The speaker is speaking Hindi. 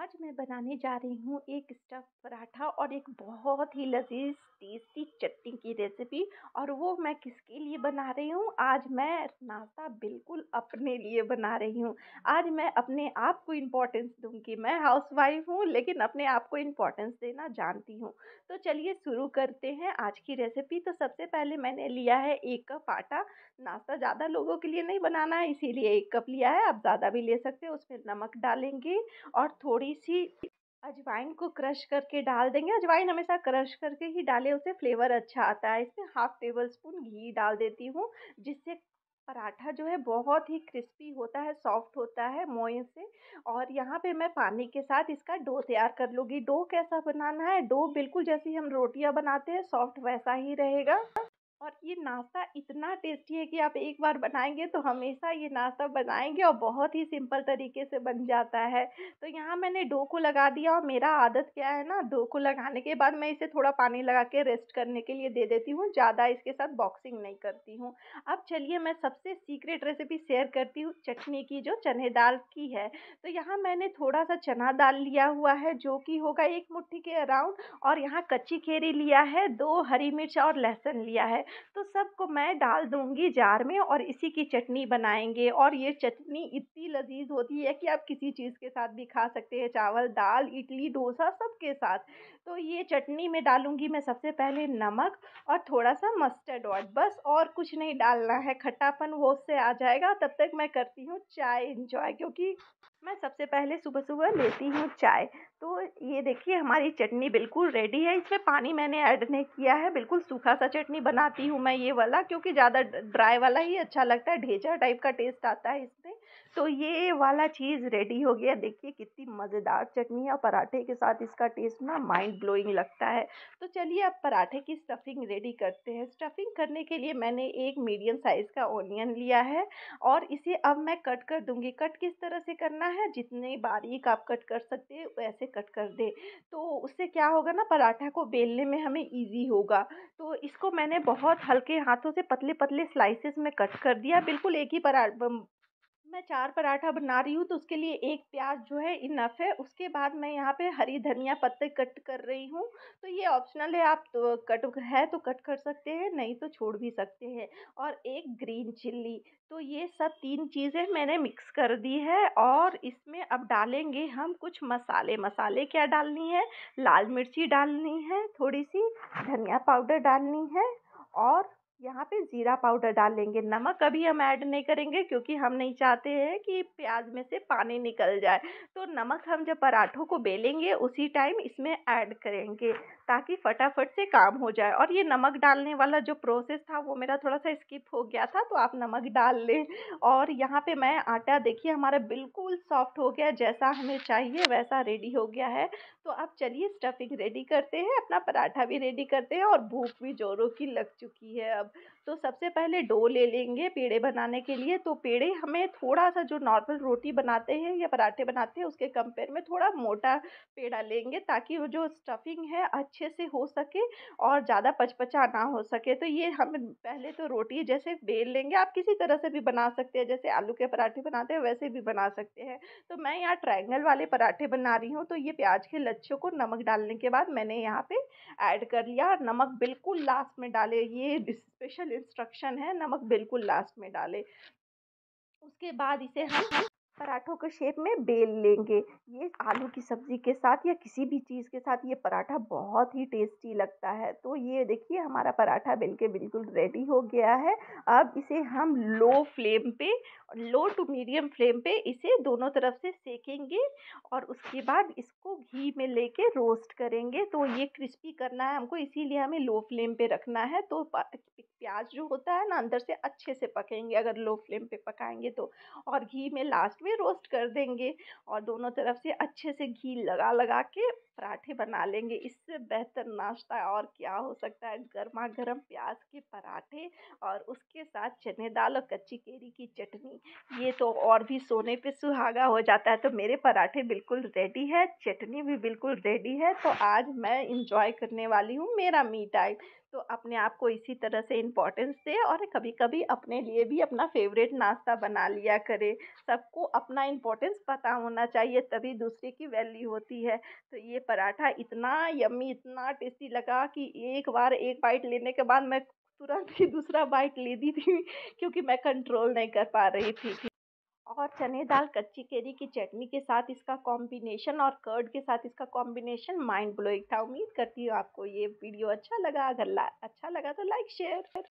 आज मैं बनाने जा रही हूँ एक स्टफ़ पराठा और एक बहुत ही लजीज टेस्टी चटनी की रेसिपी और वो मैं किसके लिए बना रही हूँ आज मैं नाश्ता बिल्कुल अपने लिए बना रही हूँ आज मैं अपने आप को इम्पोर्टेंस दूँगी मैं हाउसवाइफ हूँ लेकिन अपने आप को इम्पोर्टेंस देना जानती हूँ तो चलिए शुरू करते हैं आज की रेसिपी तो सबसे पहले मैंने लिया है एक कप आटा नाश्ता ज़्यादा लोगों के लिए नहीं बनाना है इसीलिए एक कप लिया है आप ज़्यादा भी ले सकते हो उसमें नमक डालेंगे और थोड़ी थोड़ी सी अजवाइन को क्रश करके डाल देंगे अजवाइन हमेशा क्रश करके ही डालें उसे फ्लेवर अच्छा आता है इसमें हाफ टेबल स्पून घी डाल देती हूँ जिससे पराठा जो है बहुत ही क्रिस्पी होता है सॉफ्ट होता है मोए से और यहाँ पे मैं पानी के साथ इसका डो तैयार कर लूँगी डो कैसा बनाना है डो बिल्कुल जैसी हम रोटियाँ बनाते हैं सॉफ्ट वैसा ही रहेगा और ये नाश्ता इतना टेस्टी है कि आप एक बार बनाएंगे तो हमेशा ये नाश्ता बनाएंगे और बहुत ही सिंपल तरीके से बन जाता है तो यहाँ मैंने डो को लगा दिया और मेरा आदत क्या है ना डो को लगाने के बाद मैं इसे थोड़ा पानी लगा के रेस्ट करने के लिए दे देती हूँ ज़्यादा इसके साथ बॉक्सिंग नहीं करती हूँ अब चलिए मैं सबसे सीक्रेट रेसिपी शेयर करती हूँ चटनी की जो चने दाल की है तो यहाँ मैंने थोड़ा सा चना दाल लिया हुआ है जो कि होगा एक मुठ्ठी के अराउंड और यहाँ कच्ची खेरी लिया है दो हरी मिर्च और लहसुन लिया है तो सबको मैं डाल दूंगी जार में और इसी की चटनी बनाएंगे और ये चटनी इतनी लजीज होती है कि आप किसी चीज़ के साथ भी खा सकते हैं चावल दाल इडली डोसा सबके साथ तो ये चटनी में डालूंगी मैं सबसे पहले नमक और थोड़ा सा मस्टर्ड ऑयल बस और कुछ नहीं डालना है खट्टापन वो उससे आ जाएगा तब तक मैं करती हूँ चाय इंजॉय क्योंकि मैं सबसे पहले सुबह सुबह लेती हूँ चाय तो ये देखिए हमारी चटनी बिल्कुल रेडी है इसमें पानी मैंने ऐड नहीं किया है बिल्कुल सूखा सा चटनी बनाती हूँ मैं ये वाला क्योंकि ज़्यादा ड्राई वाला ही अच्छा लगता है ढेचा टाइप का टेस्ट आता है इसमें तो ये वाला चीज़ रेडी हो गया देखिए कितनी मज़ेदार चटनी है और पराठे के साथ इसका टेस्ट ना माइंड ब्लोइंग लगता है तो चलिए अब पराठे की स्टफिंग रेडी करते हैं स्टफिंग करने के लिए मैंने एक मीडियम साइज़ का ओनियन लिया है और इसे अब मैं कट कर दूँगी कट किस तरह से करना है जितने बारीक आप कट कर सकते हैं वैसे कट कर दें तो उससे क्या होगा ना पराठा को बेलने में हमें ईजी होगा तो इसको मैंने बहुत हल्के हाथों से पतले पतले स्लाइसिस में कट कर दिया बिल्कुल एक ही मैं चार पराठा बना रही हूँ तो उसके लिए एक प्याज जो है इनफ है उसके बाद मैं यहाँ पे हरी धनिया पत्ते कट कर रही हूँ तो ये ऑप्शनल है आप तो कट है तो कट कर सकते हैं नहीं तो छोड़ भी सकते हैं और एक ग्रीन चिल्ली तो ये सब तीन चीज़ें मैंने मिक्स कर दी है और इसमें अब डालेंगे हम कुछ मसाले मसाले क्या डालनी है लाल मिर्ची डालनी है थोड़ी सी धनिया पाउडर डालनी है और यहाँ पे ज़ीरा पाउडर डाल लेंगे नमक अभी हम ऐड नहीं करेंगे क्योंकि हम नहीं चाहते हैं कि प्याज में से पानी निकल जाए तो नमक हम जब पराठों को बेलेंगे उसी टाइम इसमें ऐड करेंगे ताकि फटाफट से काम हो जाए और ये नमक डालने वाला जो प्रोसेस था वो मेरा थोड़ा सा स्किप हो गया था तो आप नमक डाल लें और यहाँ पे मैं आटा देखिए हमारा बिल्कुल सॉफ्ट हो गया जैसा हमें चाहिए वैसा रेडी हो गया है तो आप चलिए स्टफिंग रेडी करते हैं अपना पराठा भी रेडी करते हैं और भूख भी जोरों की लग चुकी है अब तो सबसे पहले डो ले लेंगे पेड़े बनाने के लिए तो पेड़े हमें थोड़ा सा जो नॉर्मल रोटी बनाते हैं या पराठे बनाते हैं उसके कंपेयर में थोड़ा मोटा पेड़ा लेंगे ताकि वो जो स्टफिंग है अच्छे से हो सके और ज़्यादा पचपचा ना हो सके तो ये हम पहले तो रोटी जैसे बेल लेंगे आप किसी तरह से भी बना सकते हैं जैसे आलू के पराठे बनाते हैं वैसे भी बना सकते हैं तो मैं यहाँ ट्राइंगल वाले पराठे बना रही हूँ तो ये प्याज के लच्छों को नमक डालने के बाद मैंने यहाँ पर ऐड कर लिया नमक बिल्कुल लास्ट में डाले ये स्पेशल इंस्ट्रक्शन है नमक बिल्कुल लास्ट में डालें उसके बाद इसे हम पराठों के शेप में बेल लेंगे ये आलू की सब्ज़ी के साथ या किसी भी चीज़ के साथ ये पराठा बहुत ही टेस्टी लगता है तो ये देखिए हमारा पराठा बेल के बिल्कुल रेडी हो गया है अब इसे हम लो फ्लेम पे लो टू मीडियम फ्लेम पे इसे दोनों तरफ से सेकेंगे और उसके बाद इसको घी में लेके रोस्ट करेंगे तो ये क्रिस्पी करना है हमको इसीलिए हमें लो फ्लेम पे रखना है तो प्याज जो होता है ना अंदर से अच्छे से पकेंगे अगर लो फ्लेम पे पकाएंगे तो और घी में लास्ट में रोस्ट कर देंगे और दोनों तरफ से अच्छे से घी लगा लगा के पराठे बना लेंगे इससे बेहतर नाश्ता और क्या हो सकता है गर्मा गर्म प्याज के पराठे और उसके साथ चने दाल और कच्ची केरी की चटनी ये तो और भी सोने पे सुहागा हो जाता है तो मेरे पराठे बिल्कुल रेडी है चटनी भी बिल्कुल रेडी है तो आज मैं इंजॉय करने वाली हूँ मेरा मी टाइम तो अपने आप को इसी तरह से इम्पोर्टेंस दे और कभी कभी अपने लिए भी अपना फेवरेट नाश्ता बना लिया करें सबको अपना इम्पोर्टेंस पता होना चाहिए तभी दूसरे की वैल्यू होती है तो ये पराठा इतना यम्मी इतना टेस्टी लगा कि एक बार एक बाइट लेने के बाद मैं तुरंत ही दूसरा बाइट ले दी थी क्योंकि मैं कंट्रोल नहीं कर पा रही थी और चने दाल कच्ची केरी की चटनी के साथ इसका कॉम्बिनेशन और कर्ड के साथ इसका कॉम्बिनेशन माइंड ब्लोइंग था उम्मीद करती हूँ आपको ये वीडियो अच्छा लगा अगर अच्छा लगा तो लाइक शेयर